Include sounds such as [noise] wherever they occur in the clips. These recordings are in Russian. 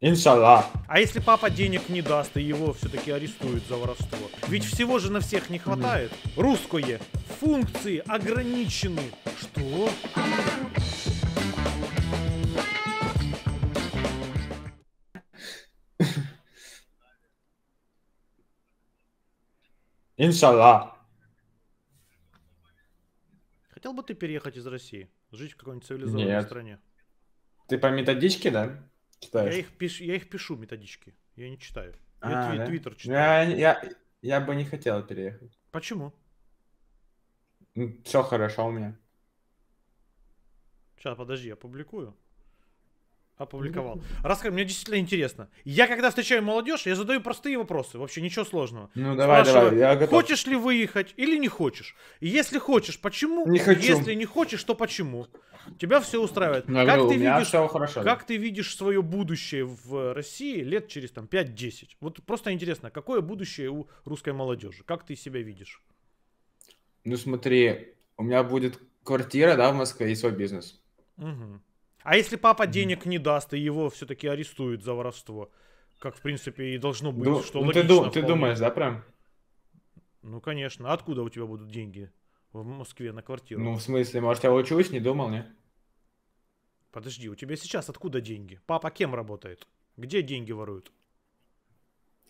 Иншалла. А если папа денег не даст и его все-таки арестуют за воровство? Ведь всего же на всех не хватает. Русское. Функции ограничены. Что? Иншалла. Хотел бы ты переехать из России? Жить в какой-нибудь цивилизованной Нет. стране? Ты по методичке, да? Читаешь? Я их, пишу, я их пишу, методички. Я не читаю. Я а, твит, да? твиттер ну, читаю. Я, я, я бы не хотел переехать. Почему? Все хорошо у меня. Сейчас, подожди, я публикую. Опубликовал. Расскажи, мне действительно интересно. Я когда встречаю молодежь, я задаю простые вопросы, вообще ничего сложного. Ну давай, Спрашиваю, давай, я готов. Хочешь ли выехать или не хочешь? И если хочешь, почему? Не хочу. Если не хочешь, то почему? Тебя все устраивает. Но как, ты видишь, хорошо, как да. ты видишь свое будущее в России лет через там 5-10? Вот просто интересно, какое будущее у русской молодежи? Как ты себя видишь? Ну смотри, у меня будет квартира, да, в Москве и свой бизнес. Угу. А если папа денег не даст, и его все-таки арестуют за воровство? Как, в принципе, и должно быть, Ду- что ну, логично. Ты, ду- ты думаешь, да, прям? Ну, конечно. Откуда у тебя будут деньги в Москве на квартиру? Ну, в смысле, может, я учусь, не думал, не? Подожди, у тебя сейчас откуда деньги? Папа кем работает? Где деньги воруют?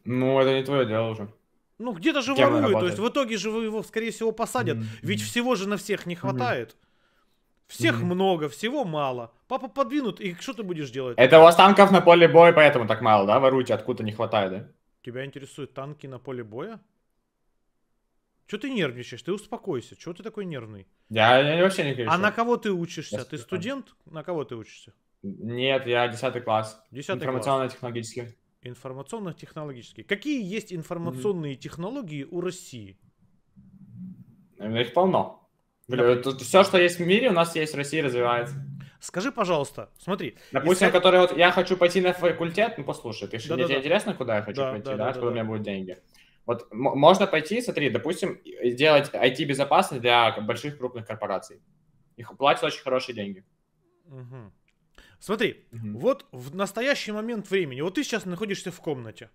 Ну, это не твое дело уже. Ну, где-то же воруют, то есть в итоге же его, скорее всего, посадят. Mm-hmm. Ведь всего же на всех не хватает. Mm-hmm. Всех mm-hmm. много, всего мало. Папа подвинут, и что ты будешь делать? Это у вас танков на поле боя, поэтому так мало, да? Воруйте, откуда не хватает, да? Тебя интересуют танки на поле боя? Че ты нервничаешь? Ты успокойся. Чего ты такой нервный? Я, я вообще не кричу. А на кого ты учишься? Я ты студент? На кого ты учишься? Нет, я 10 класс. 10 Информационно-технологический. Информационно-технологический. Какие есть информационные mm-hmm. технологии у России? Их полно. Тут все, что есть в мире, у нас есть в России, развивается. Скажи, пожалуйста, смотри. Допустим, если... который вот я хочу пойти на факультет, ну послушай, ты да, да, тебе да. интересно, куда я хочу да, пойти, да, да, да откуда да, у меня да. будут деньги? Вот можно пойти, смотри, допустим, сделать IT-безопасность для больших крупных корпораций. Их платят очень хорошие деньги. Угу. Смотри, угу. вот в настоящий момент времени, вот ты сейчас находишься в комнате,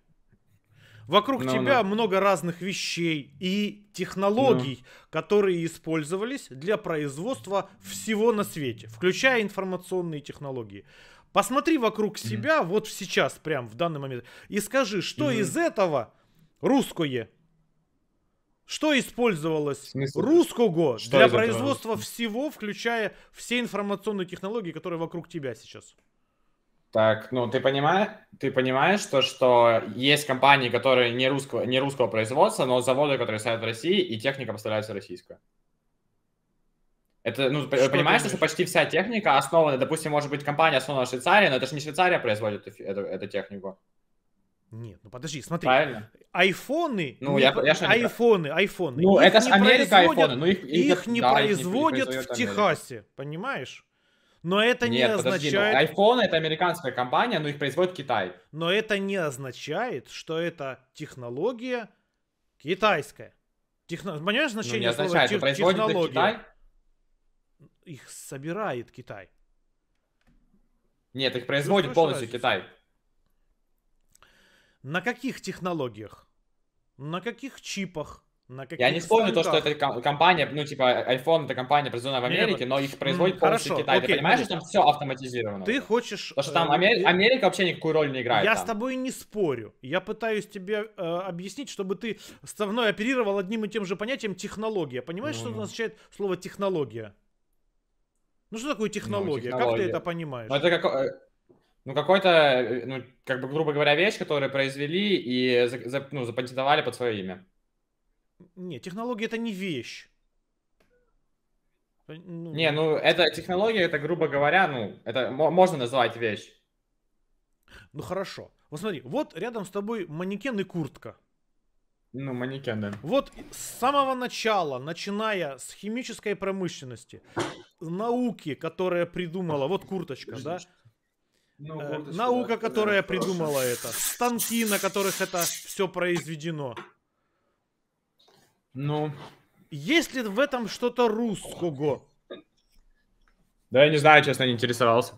Вокруг no, ну, тебя no. Ну. много разных вещей и технологий, no. Ну. которые использовались для производства всего на свете, включая информационные технологии. Посмотри вокруг mm себя вот сейчас, прям в данный момент, и скажи, что mm-hmm. из этого русское, что использовалось русского для производства этого? всего, включая все информационные технологии, которые вокруг тебя сейчас? Так, ну ты понимаешь, ты понимаешь что что есть компании, которые не русского, не русского производства, но заводы, которые стоят в России, и техника поставляется российская. Это, ну, что понимаешь, что, почти вся техника основана, допустим, может быть, компания основана в Швейцарии, но это же не Швейцария производит эту, эту технику. Нет, ну подожди, смотри. Правильно. Айфоны, ну, не, я, я айфоны, айфоны. Ну, их это же Америка айфоны. Ну, их, их, их да, не производят не, производят в Техасе, понимаешь? Но это Нет, не подожди, ну, означает... iPhone это американская компания, но их производит Китай. Но это не означает, что это технология китайская. Техно... Понимаешь значение ну, не означает, слова тех... технология? Китай? Их собирает Китай. Нет, их производит ну, полностью разница? Китай. На каких технологиях? На каких чипах? На я не вспомню то, что это компания, ну, типа, iPhone это компания, произведенная в Америке, Нет, ну, но их производит хорошо, полностью Китай. Окей, ты понимаешь, ну, что там все автоматизировано? Ты хочешь... Потому что там э, Амер... Америка вообще никакую роль не играет. Я там. с тобой не спорю. Я пытаюсь тебе э, объяснить, чтобы ты со мной оперировал одним и тем же понятием технология. Понимаешь, mm. что означает слово технология? Ну, что такое технология? Ну, технология. Как ты это понимаешь? Ну, это как... Э, ну, какой-то, э, ну, как бы, грубо говоря, вещь, которую произвели и за, за, ну, запатентовали под свое имя. Не, технология это не вещь. Ну... Не, ну это технология, это, грубо говоря, ну, это можно назвать вещь. Ну хорошо. Вот смотри, вот рядом с тобой манекен и куртка. Ну, манекен, да. Вот с самого начала, начиная с химической промышленности, науки, которая придумала, вот курточка, да? Ну, э, курточка, Наука, которая да, придумала хорошо. это, станки, на которых это все произведено. Ну. Есть ли в этом что-то русского? Да, я не знаю, честно, не интересовался.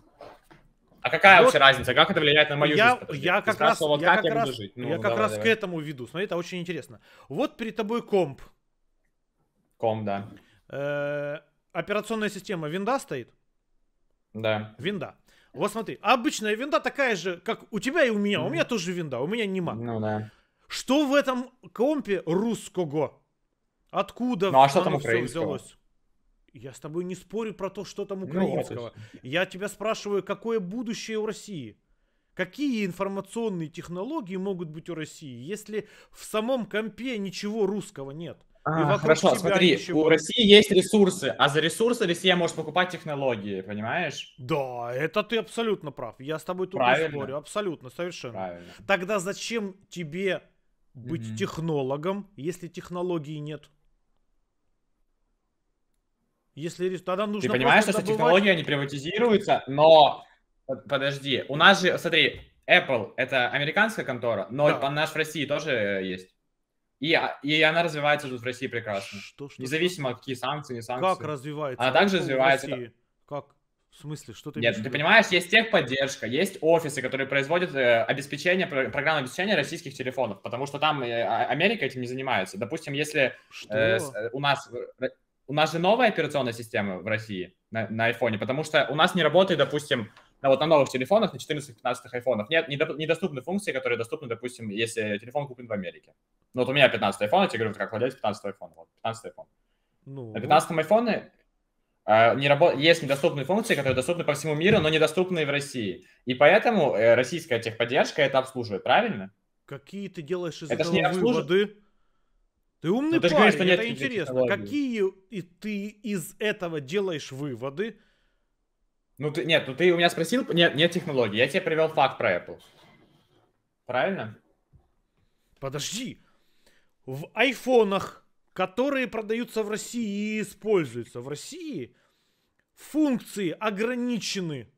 А какая вот, вообще разница? Как это влияет на мою я, жизнь? я как раз, вот я как, я раз, жить? Ну, я ну, как давай, раз давай. к этому веду. Смотри, это очень интересно. Вот перед тобой комп. Комп, да. Э-э- операционная система винда стоит? Да. Винда. Вот смотри, обычная винда такая же, как у тебя и у меня. Mm. У меня тоже винда, у меня нема. Ну да. Что в этом компе русского? Откуда ну, а что там все взялось? Я с тобой не спорю про то, что там ну, украинского. Ну, Я тебя спрашиваю, какое будущее у России? Какие информационные технологии могут быть у России, если в самом компе ничего русского нет? А, хорошо, смотри, ничего... у России есть ресурсы, а за ресурсы Россия может покупать технологии, понимаешь? Да, это ты абсолютно прав. Я с тобой тут Правильно. не спорю, абсолютно, совершенно. Правильно. Тогда зачем тебе быть mm-hmm. технологом, если технологий нет? Если тогда нужно... Ты понимаешь, что добывать... технологии, они приватизируются, но... Подожди, у нас же, смотри, Apple — это американская контора, но да. наш в России тоже есть. И, а, и она развивается тут в России прекрасно. Что, что, Независимо, что? какие санкции, не санкции. Как развивается? Она также развивается. В России? Как? В смысле, что ты Нет, ты понимаешь, есть техподдержка, есть офисы, которые производят э, обеспечение, программное обеспечение российских телефонов, потому что там э, а, Америка этим не занимается. Допустим, если э, с, э, у нас у нас же новая операционная система в России на, на iPhone, потому что у нас не работает, допустим, на, вот на новых телефонах, на 14-15 айфонах, нет, недо, недоступны функции, которые доступны, допустим, если телефон куплен в Америке. Ну, вот у меня 15 iPhone, я тебе говорю, как владелец 15 iPhone, вот, 15 iPhone. Ну... На 15 iPhone а, не работ... есть недоступные функции, которые доступны по всему миру, но недоступны в России. И поэтому э, российская техподдержка это обслуживает, правильно? Какие ты делаешь из это этого не обслужив... выводы? Ты умный ну, это парень, говоришь, это интересно. Какие ты из этого делаешь выводы? Ну ты, нет, ну ты у меня спросил, нет, нет технологии, я тебе привел факт про Apple. Правильно? Подожди. В айфонах, которые продаются в России и используются в России, функции ограничены.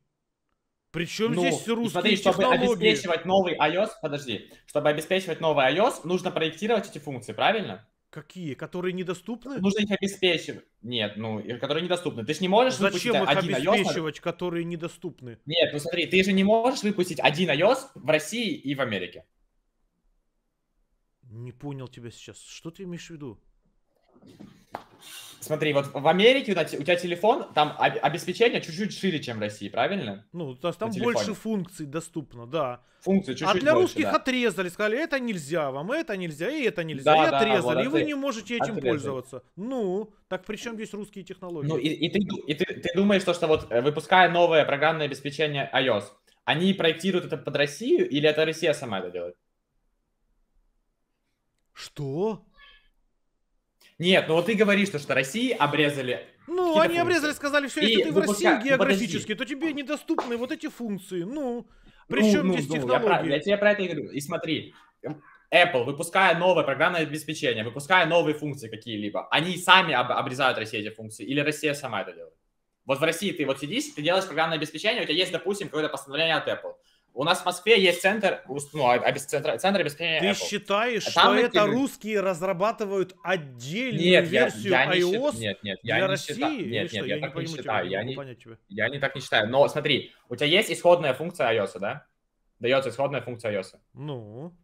Причем ну, здесь русские смотри, чтобы обеспечивать новый iOS, подожди, чтобы обеспечивать новый iOS, нужно проектировать эти функции, правильно? Какие? Которые недоступны? Нужно их обеспечивать. Нет, ну, которые недоступны. Ты же не можешь Зачем выпустить их один обеспечивать, которые недоступны? Нет, ну смотри, ты же не можешь выпустить один iOS в России и в Америке. Не понял тебя сейчас. Что ты имеешь в виду? Смотри, вот в Америке у тебя телефон, там обеспечение чуть-чуть шире, чем в России, правильно? Ну, то есть там больше функций доступно, да. Функции чуть-чуть А для больше, русских да. отрезали, сказали, это нельзя вам, это нельзя, и это нельзя, да, и да, отрезали, вот, и вы не можете этим отрезали. пользоваться. Ну, так при чем здесь русские технологии? Ну, и, и, ты, и ты, ты думаешь, то, что вот э, выпуская новое программное обеспечение iOS, они проектируют это под Россию, или это Россия сама это делает? Что? Нет, ну вот ты говоришь, что, что России обрезали ну, они функции. обрезали, сказали, все, если и ты в России ну, географически, подожди. то тебе недоступны вот эти функции. Ну, ну при ну, чем ну, здесь ну, технологии? Я, прав, я тебе про это говорю. И смотри, эм, Apple, выпуская новое программное обеспечение, выпуская новые функции какие-либо, они сами об, обрезают России эти функции, или Россия сама это делает? Вот в России ты вот сидишь, ты делаешь программное обеспечение, у тебя есть, допустим, какое-то постановление от Apple. У нас в Москве есть центр, ну, обес, а, а центр, центр обеспечения Ты Apple. считаешь, а что это эти... русские разрабатывают отдельную нет, версию я, я не iOS счит... нет, нет, я для не России? Считаю, нет, нет, я, я так не, считаю. Тебя, я, не, я не так не считаю. Но смотри, у тебя есть исходная функция iOS, да? Дается исходная функция iOS. Ну.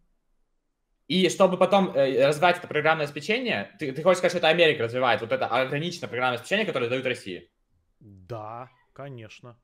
И чтобы потом э, развивать это программное обеспечение, ты, ты хочешь сказать, что это Америка развивает вот это ограниченное программное обеспечение, которое дают России? Да, конечно.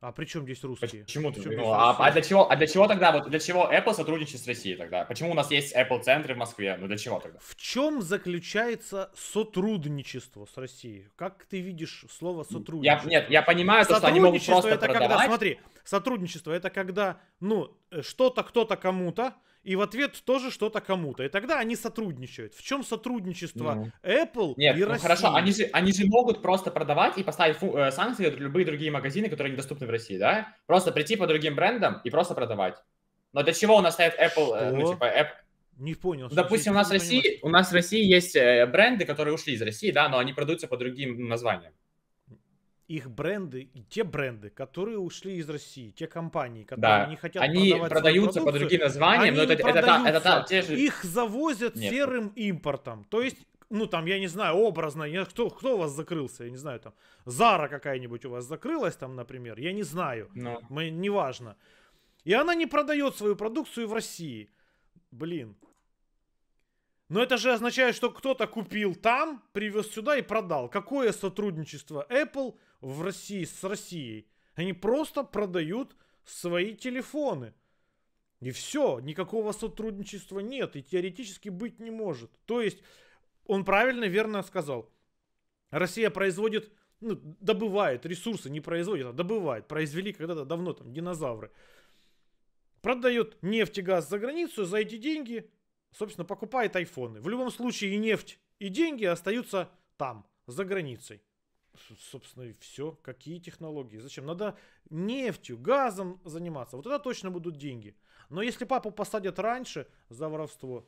А при чем здесь русские? Почему ты? Почему ну, а, а, для чего, а для чего тогда, вот для чего Apple сотрудничает с Россией тогда? Почему у нас есть Apple-центры в Москве? Ну для чего тогда? В чем заключается сотрудничество с Россией? Как ты видишь слово сотрудничество? Я, нет, я понимаю, то, что они могут просто это продавать. Когда, смотри, сотрудничество это когда, ну, э, что-то кто-то кому-то и в ответ тоже что-то кому-то. И тогда они сотрудничают. В чем сотрудничество mm. Apple Нет, и ну России? хорошо, они же, они же могут просто продавать и поставить фу- э, санкции в любые другие магазины, которые недоступны в России, да? Просто прийти по другим брендам и просто продавать. Но для чего у нас стоит Apple, э, ну, что? ну типа Apple... Не понял. Ну, допустим, у нас, в России, у нас в России есть э, бренды, которые ушли из России, да, но они продаются по другим названиям их бренды и те бренды, которые ушли из России, те компании, которые да. не хотят они продавать продаются под другим названием, но это, это, это, это, это те же... их завозят Нет. серым импортом. То есть ну там, я не знаю, образно, я, кто, кто у вас закрылся, я не знаю, там, Зара какая-нибудь у вас закрылась там, например, я не знаю, Но. Ну. мы, неважно. И она не продает свою продукцию в России. Блин. Но это же означает, что кто-то купил там, привез сюда и продал. Какое сотрудничество Apple в России с Россией. Они просто продают свои телефоны. И все, никакого сотрудничества нет и теоретически быть не может. То есть он правильно, верно сказал. Россия производит, ну, добывает ресурсы, не производит, а добывает. Произвели когда-то давно там динозавры. Продает нефть и газ за границу, за эти деньги, собственно, покупает айфоны. В любом случае и нефть, и деньги остаются там, за границей собственно, и все. Какие технологии? Зачем? Надо нефтью, газом заниматься. Вот это точно будут деньги. Но если папу посадят раньше за воровство,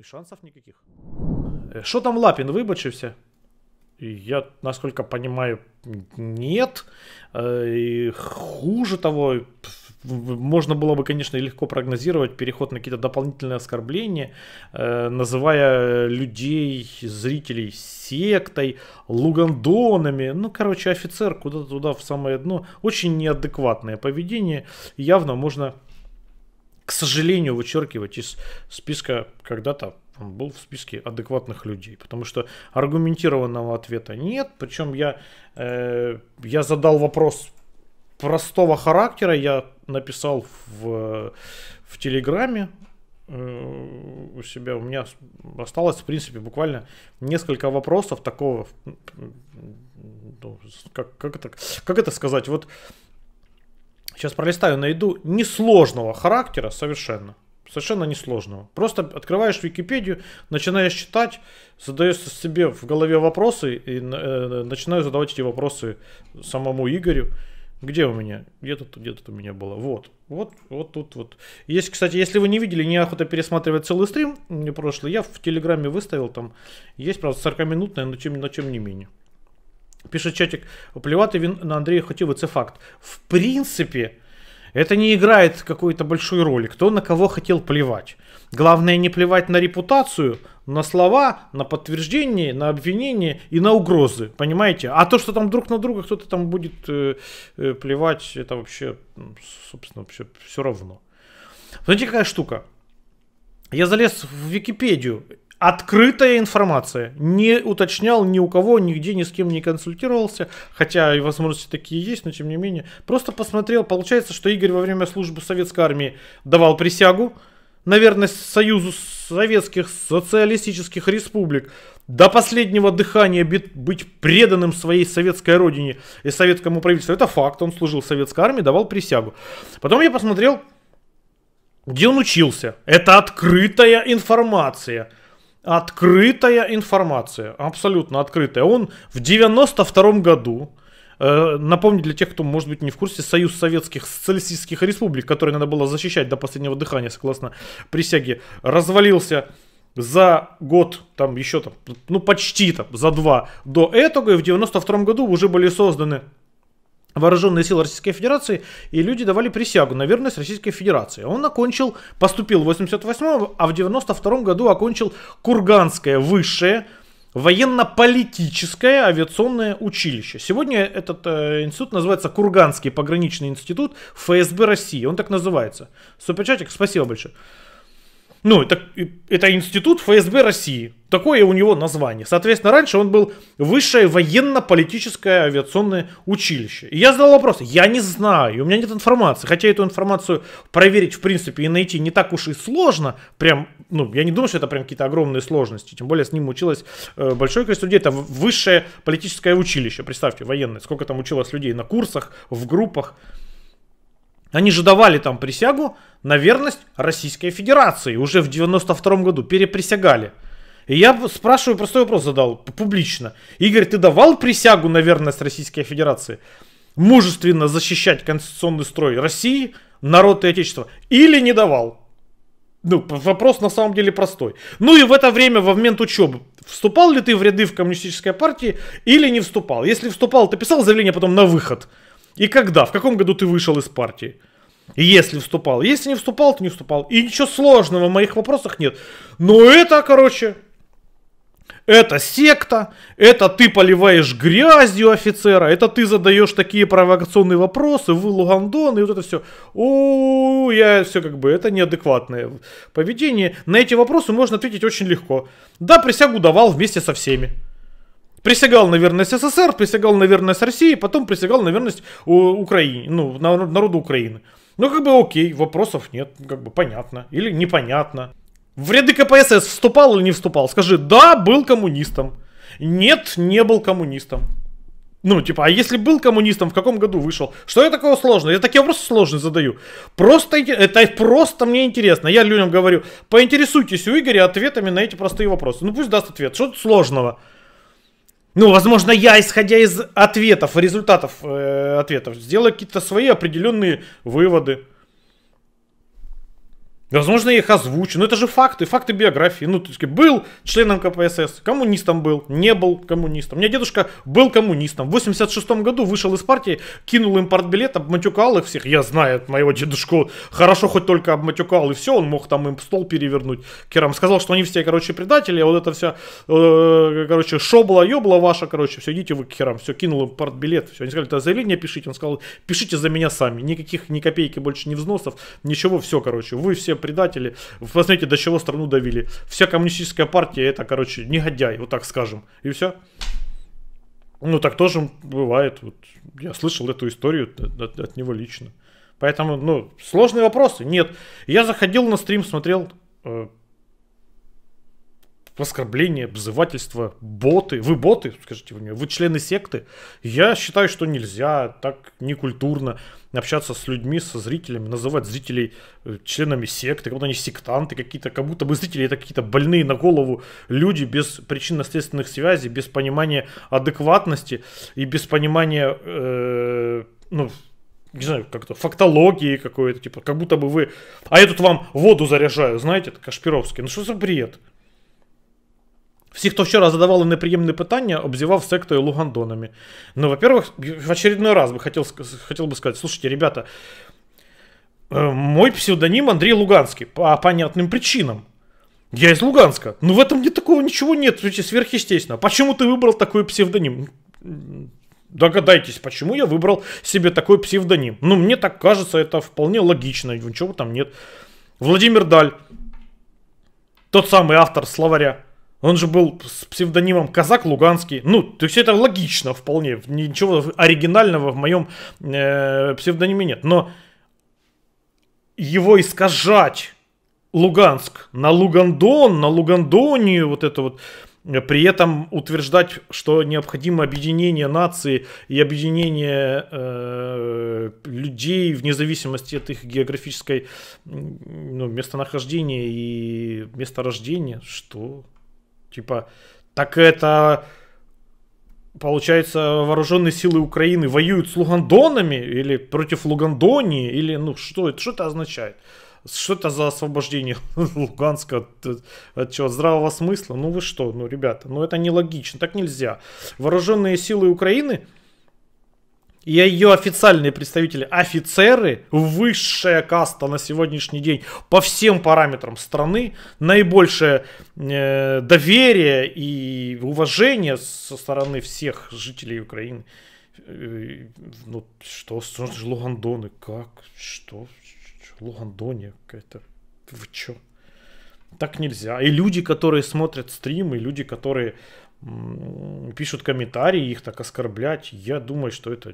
и шансов никаких. Э, что там Лапин, выбачився? Я, насколько понимаю, нет. Э, и хуже того, можно было бы, конечно, легко прогнозировать переход на какие-то дополнительные оскорбления, э, называя людей, зрителей сектой, лугандонами. Ну, короче, офицер куда-то туда в самое дно. Очень неадекватное поведение. Явно можно, к сожалению, вычеркивать из списка когда-то он был в списке адекватных людей, потому что аргументированного ответа нет. Причем я, э, я задал вопрос простого характера я написал в, в Телеграме э, у себя. У меня осталось, в принципе, буквально несколько вопросов такого, ну, как, как, это, как это сказать, вот сейчас пролистаю, найду, несложного характера совершенно. Совершенно несложного. Просто открываешь Википедию, начинаешь читать, задаешь себе в голове вопросы и э, начинаю задавать эти вопросы самому Игорю. Где у меня? Где тут, где тут у меня было? Вот, вот, вот тут вот. Есть, кстати, если вы не видели, неохота пересматривать целый стрим прошлый, я в Телеграме выставил там. Есть, правда, 40-минутная, но чем, но чем не менее. Пишет чатик, плеватый вин на Андрея Хатива, это факт. В принципе, это не играет какой-то большой роли, кто на кого хотел плевать. Главное не плевать на репутацию – на слова, на подтверждение, на обвинение и на угрозы, понимаете? А то, что там друг на друга кто-то там будет э, э, плевать, это вообще, собственно, вообще все равно. Знаете, какая штука? Я залез в Википедию. Открытая информация. Не уточнял ни у кого, нигде, ни с кем не консультировался. Хотя и возможности такие есть, но тем не менее. Просто посмотрел. Получается, что Игорь во время службы советской армии давал присягу. Наверное, Союзу Советских Социалистических Республик, до последнего дыхания быть преданным своей советской родине и советскому правительству. Это факт, он служил в советской армии, давал присягу. Потом я посмотрел, где он учился. Это открытая информация. Открытая информация, абсолютно открытая. Он в 92 году Э, напомню для тех, кто, может быть, не в курсе, Союз Советских Социалистических Республик, который надо было защищать до последнего дыхания, согласно присяге, развалился за год, там еще там, ну почти там, за два до этого, и в 92 году уже были созданы вооруженные силы Российской Федерации, и люди давали присягу на верность Российской Федерации. Он окончил, поступил в 88 а в 92 году окончил Курганское высшее военно-политическое авиационное училище. Сегодня этот э, институт называется Курганский пограничный институт ФСБ России. Он так называется. Суперчатик, спасибо большое. Ну, это, это институт ФСБ России. Такое у него название. Соответственно, раньше он был Высшее военно-политическое авиационное училище. И я задал вопрос, я не знаю, у меня нет информации. Хотя эту информацию проверить, в принципе, и найти не так уж и сложно, прям ну, я не думаю, что это прям какие-то огромные сложности. Тем более с ним училось э, большое количество людей. Это высшее политическое училище, представьте, военное. Сколько там училось людей на курсах, в группах. Они же давали там присягу на верность Российской Федерации. Уже в 92 году переприсягали. И я спрашиваю, простой вопрос задал публично. Игорь, ты давал присягу на верность Российской Федерации? Мужественно защищать конституционный строй России, народ и отечество? Или не давал? ну, вопрос на самом деле простой. Ну и в это время, во момент учебы, вступал ли ты в ряды в коммунистической партии или не вступал? Если вступал, ты писал заявление потом на выход. И когда? В каком году ты вышел из партии? Если вступал. Если не вступал, то не вступал. И ничего сложного в моих вопросах нет. Но это, короче, это секта, это ты поливаешь грязью офицера, это ты задаешь такие провокационные вопросы, вы Лугандон, и вот это все. О, я все как бы, это неадекватное поведение. На эти вопросы можно ответить очень легко. Да, присягу давал вместе со всеми. Присягал на верность СССР, присягал на верность России, потом присягал на верность Украине, ну, народу Украины. Ну, как бы окей, вопросов нет, как бы понятно или непонятно. В ряды КПСС вступал или не вступал? Скажи, да, был коммунистом. Нет, не был коммунистом. Ну, типа, а если был коммунистом, в каком году вышел? Что я такого сложного? Я такие вопросы сложные задаю. Просто, это просто мне интересно. Я людям говорю, поинтересуйтесь у Игоря ответами на эти простые вопросы. Ну, пусть даст ответ. Что тут сложного? Ну, возможно, я, исходя из ответов, результатов э, ответов, сделаю какие-то свои определенные выводы. Возможно, я их озвучу. Но это же факты, факты биографии. Ну, то есть, был членом КПСС, коммунистом был, не был коммунистом. У меня дедушка был коммунистом. В 86 году вышел из партии, кинул им партбилет, обматюкал их всех. Я знаю моего дедушку. Хорошо хоть только обматюкал, и все, он мог там им стол перевернуть. Керам сказал, что они все, короче, предатели, а вот это все, э, короче, шобла, ёбла ваша, короче, все, идите вы к херам. Все, кинул им партбилет. Все, они сказали, это заявление пишите. Он сказал, пишите за меня сами. Никаких, ни копейки больше, ни взносов, ничего, все, короче, вы все предатели. Вы посмотрите, до чего страну давили. Вся коммунистическая партия это, короче, негодяй, вот так скажем. И все. Ну, так тоже бывает. Вот я слышал эту историю от, от, него лично. Поэтому, ну, сложные вопросы. Нет. Я заходил на стрим, смотрел э, оскорбления, обзывательства, боты. Вы боты, скажите вы мне, вы члены секты. Я считаю, что нельзя, так некультурно общаться с людьми, со зрителями, называть зрителей э, членами секты, как будто они сектанты какие-то, как будто бы зрители это какие-то больные на голову люди без причинно-следственных связей, без понимания адекватности и без понимания, э, ну, не знаю, как-то фактологии какой-то, типа, как будто бы вы, а я тут вам воду заряжаю, знаете, это Кашпировский, ну что за бред? Всі, хто вчора задавали неприємні питання, обзивав сектою Лугандонами. Ну, во-первых, в очередной раз бы хотел, хотел бы сказать, слушайте, ребята, мой псевдоним Андрей Луганский по понятным причинам. Я из Луганска. Ну в этом не такого ничего нет, сверхъестественно. Почему ты выбрал такой псевдоним? Догадайтесь, почему я выбрал себе такой псевдоним. Ну, мне так кажется, это вполне логично, ничего там нет. Владимир Даль, тот самый автор словаря он же был с псевдонимом Казак Луганский. Ну, то есть это логично вполне. Ничего оригинального в моем э, псевдониме нет. Но его искажать Луганск на Лугандон, на Лугандонию, вот это вот. Э, при этом утверждать, что необходимо объединение нации и объединение э, людей вне зависимости от их географической ну, местонахождения и места рождения, что Типа, так это получается, вооруженные силы Украины воюют с лугандонами или против Лугандонии, или ну что это, что это означает? Что это за освобождение [laughs] Луганска от, от, от чего? От здравого смысла? Ну вы что, ну ребята, ну это нелогично, так нельзя. Вооруженные силы Украины и ее официальные представители, офицеры, высшая каста на сегодняшний день по всем параметрам страны, наибольшее э, доверие и уважение со стороны всех жителей Украины. Э, ну, что, что Лугандоны, как, что, что Лугандония какая-то, вы чё? Так нельзя. И люди, которые смотрят стримы, люди, которые пишут комментарии, їх так оскорблять. Я думаю, що це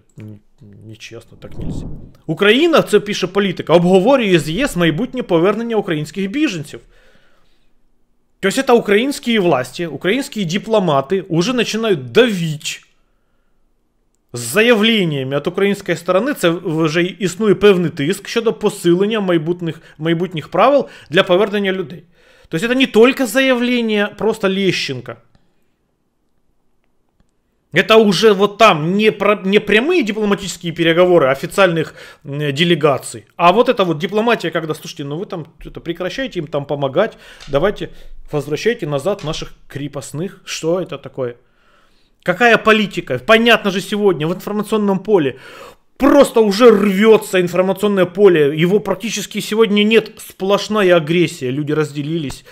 нечесно, так нельзя. Україна, це пише політика, обговорює з ЄС майбутнє повернення українських біженців. Тобто це українські власті, українські дипломати вже починають давить з заявленнями від української сторони. Це вже існує певний тиск щодо посилення майбутніх, майбутніх правил для повернення людей. Тобто це не тільки заявлення, просто Лещенка. Это уже вот там не, про, не прямые дипломатические переговоры официальных делегаций, а вот это вот дипломатия, когда, слушайте, ну вы там это прекращаете им там помогать, давайте возвращайте назад наших крепостных. Что это такое? Какая политика? Понятно же сегодня в информационном поле. Просто уже рвется информационное поле. Его практически сегодня нет. Сплошная агрессия. Люди разделились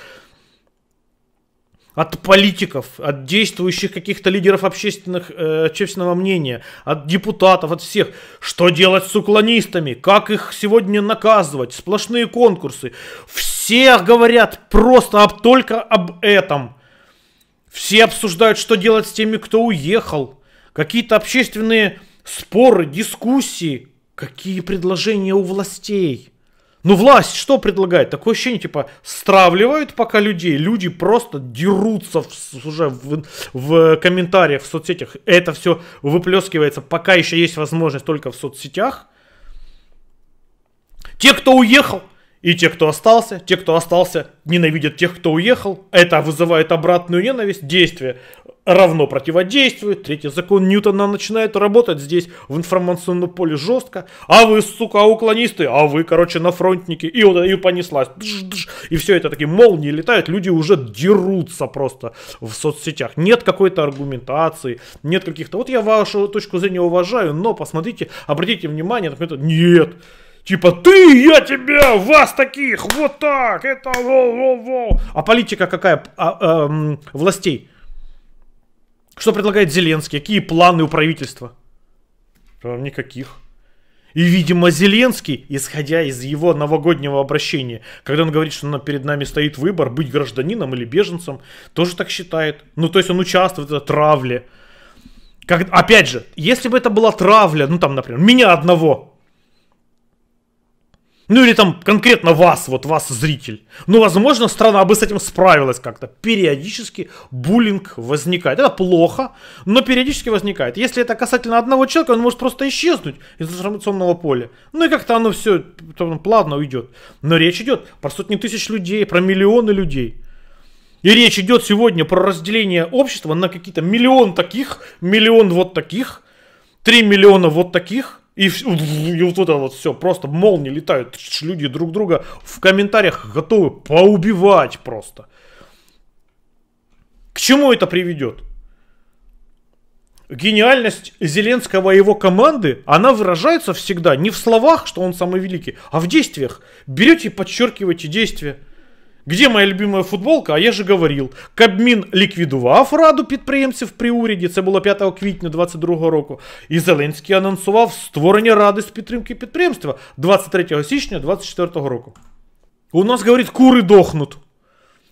от политиков, от действующих каких-то лидеров общественных, э, общественного мнения, от депутатов, от всех. Что делать с уклонистами? Как их сегодня наказывать? Сплошные конкурсы. Все говорят просто об, только об этом. Все обсуждают, что делать с теми, кто уехал. Какие-то общественные споры, дискуссии. Какие предложения у властей? Ну, власть что предлагает? Такое ощущение, типа, стравливают пока людей. Люди просто дерутся в, уже в, в комментариях, в соцсетях. Это все выплескивается, пока еще есть возможность только в соцсетях. Те, кто уехал, и те, кто остался, те, кто остался, ненавидят тех, кто уехал. Это вызывает обратную ненависть. Действие равно противодействует. Третий закон Ньютона начинает работать здесь в информационном поле жестко. А вы, сука, уклонисты, а вы, короче, на фронтнике. И, вот, и понеслась. И все это такие молнии летают, люди уже дерутся просто в соцсетях. Нет какой-то аргументации, нет каких-то... Вот я вашу точку зрения уважаю, но посмотрите, обратите внимание, например, нет. Типа, ты, я тебя, вас таких, вот так, это, во, во, во. А политика какая а, а, властей? Что предлагает Зеленский? Какие планы у правительства? Никаких. И, видимо, Зеленский, исходя из его новогоднего обращения, когда он говорит, что перед нами стоит выбор, быть гражданином или беженцем, тоже так считает. Ну, то есть он участвует в этой травле. Как, опять же, если бы это была травля, ну там, например, меня одного, ну или там конкретно вас, вот вас, зритель. Ну, возможно, страна бы с этим справилась как-то. Периодически буллинг возникает. Это плохо, но периодически возникает. Если это касательно одного человека, он может просто исчезнуть из информационного поля. Ну и как-то оно все плавно уйдет. Но речь идет про сотни тысяч людей, про миллионы людей. И речь идет сегодня про разделение общества на какие-то миллион таких, миллион вот таких, три миллиона вот таких, и, и вот это вот все, просто молнии летают, люди друг друга в комментариях готовы поубивать просто. К чему это приведет? Гениальность Зеленского и его команды, она выражается всегда не в словах, что он самый великий, а в действиях. Берете и подчеркиваете действия. Где моя любимая футболка? А я же говорил, Кабмін ліквідував раду підприємців при уряді. Це було 5 квітня 2022 року. І Зеленський анонсував створення ради з підтримки підприємства 23 січня 2024 року. У нас говорить, кури дохнут.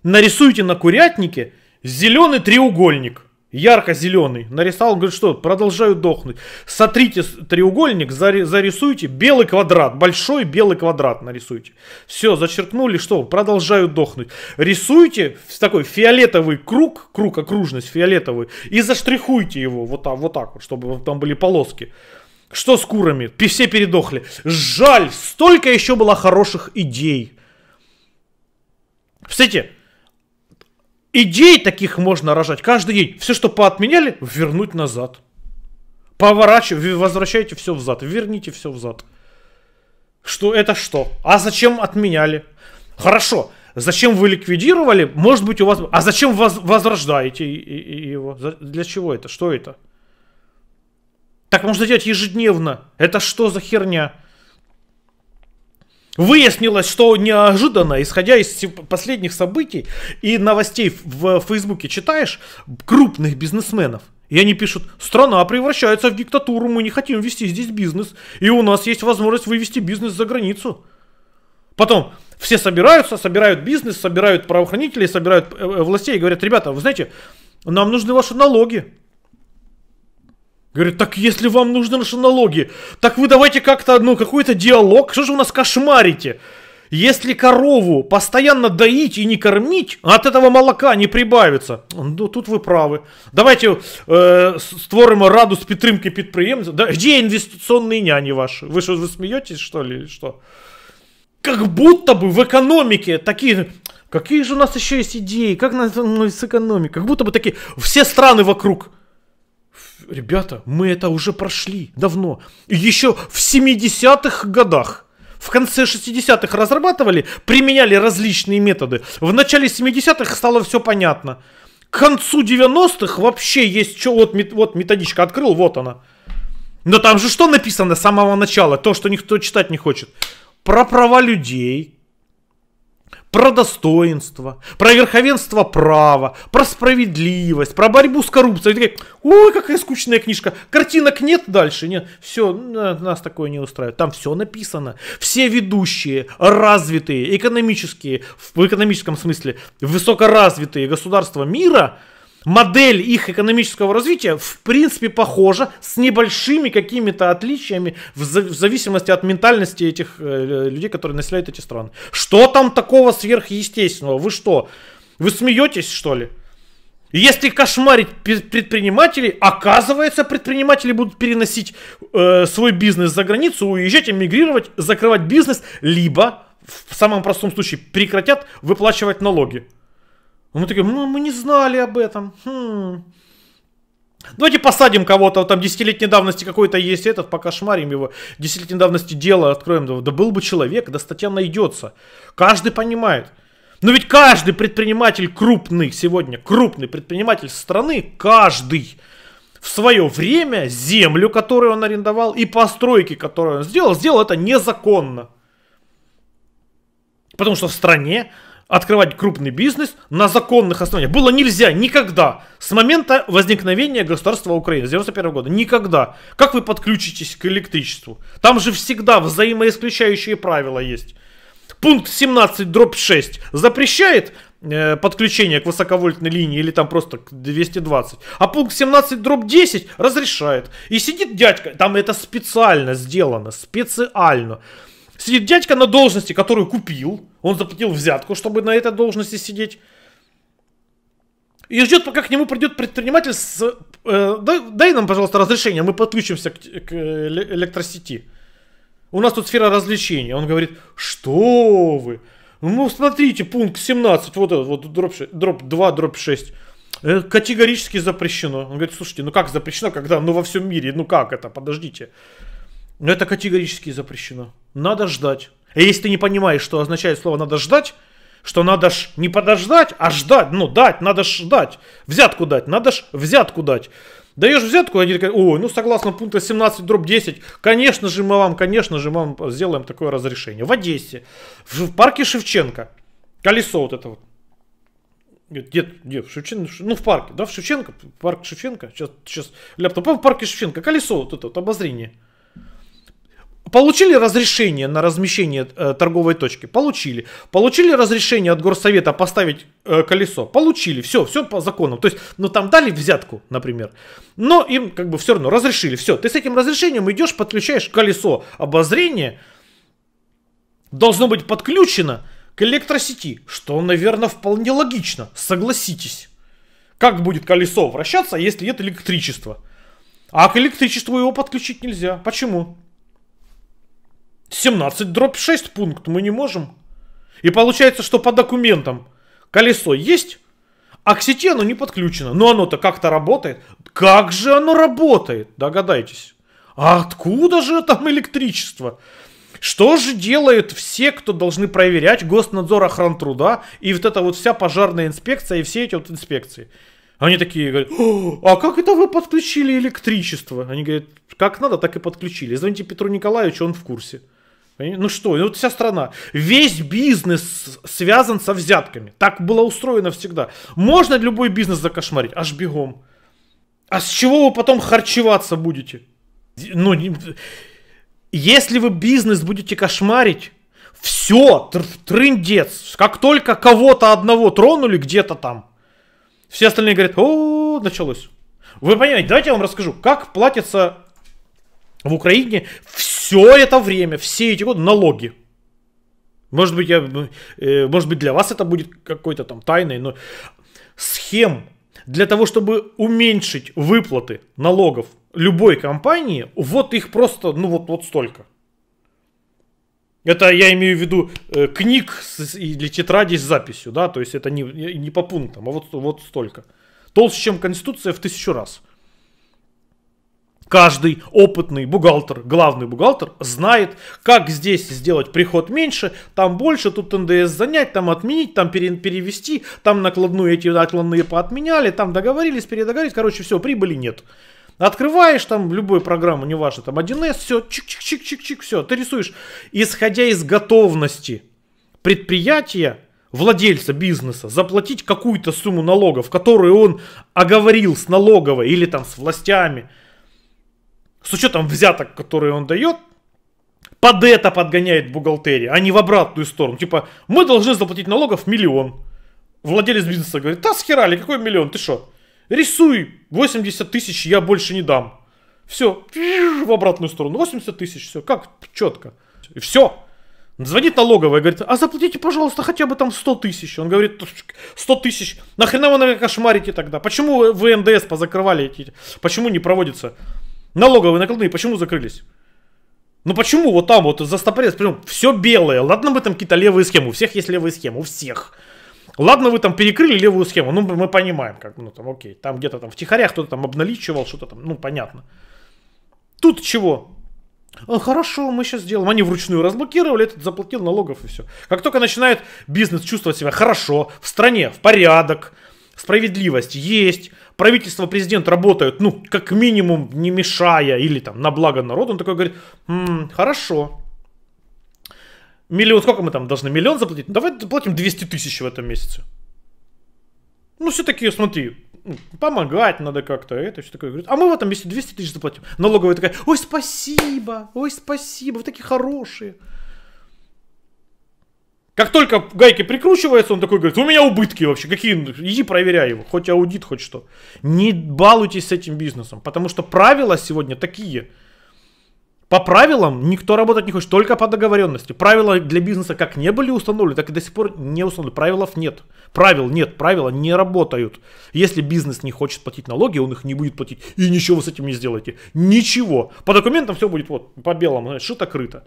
Нарисуйте на курятнике зеленый треугольник ярко-зеленый. Нарисовал, он говорит, что продолжаю дохнуть. Сотрите треугольник, зарисуйте белый квадрат, большой белый квадрат нарисуйте. Все, зачеркнули, что продолжаю дохнуть. Рисуйте такой фиолетовый круг, круг, окружность фиолетовый, и заштрихуйте его вот так, вот так чтобы там были полоски. Что с курами? Все передохли. Жаль, столько еще было хороших идей. Кстати, Идей таких можно рожать каждый день. Все, что поотменяли, вернуть назад. Поворачивайте, возвращайте все взад. Верните все взад. Что это что? А зачем отменяли? Хорошо. Зачем вы ликвидировали? Может быть, у вас... А зачем воз... возрождаете его? Для чего это? Что это? Так можно делать ежедневно. Это что за херня? Выяснилось, что неожиданно, исходя из последних событий и новостей в Фейсбуке читаешь, крупных бизнесменов, и они пишут, страна превращается в диктатуру, мы не хотим вести здесь бизнес, и у нас есть возможность вывести бизнес за границу. Потом все собираются, собирают бизнес, собирают правоохранителей, собирают э, э властей и говорят, ребята, вы знаете, нам нужны ваши налоги. Говорит, так если вам нужны наши налоги, так вы давайте как-то, ну, какой-то диалог, что же у нас кошмарите? Если корову постоянно доить и не кормить, от этого молока не прибавится. Ну, тут вы правы. Давайте э, створимо раду с підтримки підприємців. Да, где инвестиционные няни ваши? Вы что, вы смеетесь, что ли, или что? Как будто бы в экономике такие... Какие же у нас еще есть идеи? Как нас ну, с экономикой? Как будто бы такие... Все страны вокруг ребята, мы это уже прошли давно. Еще в 70-х годах. В конце 60-х разрабатывали, применяли различные методы. В начале 70-х стало все понятно. К концу 90-х вообще есть что. Вот, вот методичка открыл, вот она. Но там же что написано с самого начала? То, что никто читать не хочет. Про права людей, про достоинство, про верховенство права, про справедливость, про борьбу с коррупцией. И такие, ой, какая скучная книжка, картинок нет дальше, нет, все, нас такое не устраивает. Там все написано, все ведущие, развитые, экономические, в экономическом смысле, высокоразвитые государства мира – модель их экономического развития в принципе похожа с небольшими какими-то отличиями в, за, в зависимости от ментальности этих э, э людей, которые населяют эти страны. Что там такого сверхъестественного? Вы что? Вы смеетесь, что ли? Если кошмарить предпринимателей, оказывается, предприниматели будут переносить э, свой бизнес за границу, уезжать, эмигрировать, закрывать бизнес, либо в самом простом случае прекратят выплачивать налоги. Мы такие, мы, «Ну, мы не знали об этом. Хм. Давайте посадим кого-то, там десятилетней давности какой-то есть этот, пока шмарим его. Десятилетней давности дело откроем. да был бы человек, да статья найдется. Каждый понимает. Но ведь каждый предприниматель крупный сегодня, крупный предприниматель страны, каждый в свое время землю, которую он арендовал, и постройки, которые он сделал, сделал это незаконно. Потому что в стране открывать крупный бизнес на законных основаниях. Было нельзя никогда с момента возникновения государства Украины с 91 года. Никогда. Как вы подключитесь к электричеству? Там же всегда взаимоисключающие правила есть. Пункт 17 дробь 6 запрещает э, подключение к высоковольтной линии или там просто к 220. А пункт 17 дробь 10 разрешает. И сидит дядька, там это специально сделано, специально. Сидит дядька на должности, которую купил. Он заплатил взятку, чтобы на этой должности сидеть. И ждет, пока к нему придет предприниматель с... Э, дай, дай нам, пожалуйста, разрешение, мы подключимся к, к электросети. У нас тут сфера развлечения. Он говорит, что вы? Ну, смотрите, пункт 17, вот этот, вот, дроп, дроп 2, дроп 6. Это категорически запрещено. Он говорит, слушайте, ну как запрещено, когда, ну во всем мире, ну как это, подождите. Ну, это категорически запрещено надо ждать. И если ты не понимаешь, что означает слово «надо ждать», что надо ж не подождать, а ждать, ну, дать, надо ж ждать, взятку дать, надо ж взятку дать. Даешь взятку, они такие, ой, ну согласно пункта 17 дробь 10, конечно же мы вам, конечно же мы вам сделаем такое разрешение. В Одессе, в, в парке Шевченко, колесо вот это вот. Где, где? В Шевченко, ну в парке, да, в Шевченко, парк Шевченко, сейчас, сейчас ляпну, а в парке Шевченко, колесо вот это вот, обозрение. Получили разрешение на размещение э, торговой точки? Получили. Получили разрешение от горсовета поставить э, колесо? Получили. Все, все по законам. То есть, ну там дали взятку, например. Но им как бы все равно разрешили. Все, ты с этим разрешением идешь, подключаешь колесо обозрения. Должно быть подключено к электросети, что, наверное, вполне логично, согласитесь. Как будет колесо вращаться, если нет электричества? А к электричеству его подключить нельзя. Почему? 17 дробь 6 пункт мы не можем. И получается, что по документам колесо есть, а к сети оно не подключено. Но оно-то как-то работает. Как же оно работает, догадайтесь. А откуда же там электричество? Что же делают все, кто должны проверять Госнадзор охран труда и вот эта вот вся пожарная инспекция и все эти вот инспекции? Они такие говорят, а как это вы подключили электричество? Они говорят, как надо, так и подключили. Звоните Петру Николаевичу, он в курсе. Ну что, вот вся страна, весь бизнес связан со взятками. Так было устроено всегда. Можно любой бизнес закошмарить, аж бегом. А с чего вы потом харчеваться будете? Ну, если вы бизнес будете кошмарить, все, тр трындец. Как только кого-то одного тронули где-то там, все остальные говорят, о, началось. Вы понимаете, давайте я вам расскажу, как платится в Украине все все это время, все эти годы налоги. Может быть, я, э, может быть, для вас это будет какой-то там тайной, но схем для того, чтобы уменьшить выплаты налогов любой компании, вот их просто, ну вот, вот столько. Это я имею в виду э, книг с, или тетради с записью, да, то есть это не, не по пунктам, а вот, вот столько. Толще, чем Конституция в тысячу раз. Каждый опытный бухгалтер, главный бухгалтер знает, как здесь сделать приход меньше, там больше, тут НДС занять, там отменить, там пере, перевести, там накладную эти накладные поотменяли, там договорились, передоговорились, короче, все, прибыли нет. Открываешь там любую программу, неважно, там 1С, все, чик-чик-чик-чик-чик, все, ты рисуешь. Исходя из готовности предприятия, владельца бизнеса заплатить какую-то сумму налогов, которую он оговорил с налоговой или там с властями – с учетом взяток, которые он дает, под это подгоняет бухгалтерия, а не в обратную сторону. Типа, мы должны заплатить налогов миллион. Владелец бизнеса говорит, да схерали, какой миллион, ты что? Рисуй 80 тысяч, я больше не дам. Все, в обратную сторону, 80 тысяч, все, как четко. И все. Звонит налоговая, говорит, а заплатите, пожалуйста, хотя бы там 100 тысяч. Он говорит, 100 тысяч, нахрена вы наверное, кошмарите тогда? Почему вы НДС позакрывали эти, почему не проводится? Налоговые накладные почему закрылись? Ну почему вот там вот застопорец, прям все белое. Ладно, мы там какие-то левые схемы. У всех есть левые схемы, у всех. Ладно, вы там перекрыли левую схему, ну мы понимаем, как, ну там окей, там где-то там в втихаря кто-то там обналичивал, что-то там, ну понятно. Тут чего? А, хорошо, мы сейчас сделаем. Они вручную разблокировали, этот заплатил налогов и все. Как только начинает бизнес чувствовать себя хорошо, в стране в порядок, справедливость есть, правительство, президент работают, ну, как минимум, не мешая или там на благо народу, он такой говорит, м-м, хорошо, миллион, сколько мы там должны, миллион заплатить? Ну, давай заплатим 200 тысяч в этом месяце. Ну, все таки смотри, ну, помогать надо как-то, а это все такое. Говорит, а мы в этом месяце 200 тысяч заплатим. Налоговая такая, ой, спасибо, ой, спасибо, вы такие хорошие. Как только гайки прикручиваются, он такой говорит, у меня убытки вообще, какие, иди проверяй его, хоть аудит, хоть что. Не балуйтесь с этим бизнесом, потому что правила сегодня такие. По правилам никто работать не хочет, только по договоренности. Правила для бизнеса как не были установлены, так и до сих пор не установлены. Правилов нет. Правил нет, правила не работают. Если бизнес не хочет платить налоги, он их не будет платить. И ничего вы с этим не сделаете. Ничего. По документам все будет вот по белому, что то крыто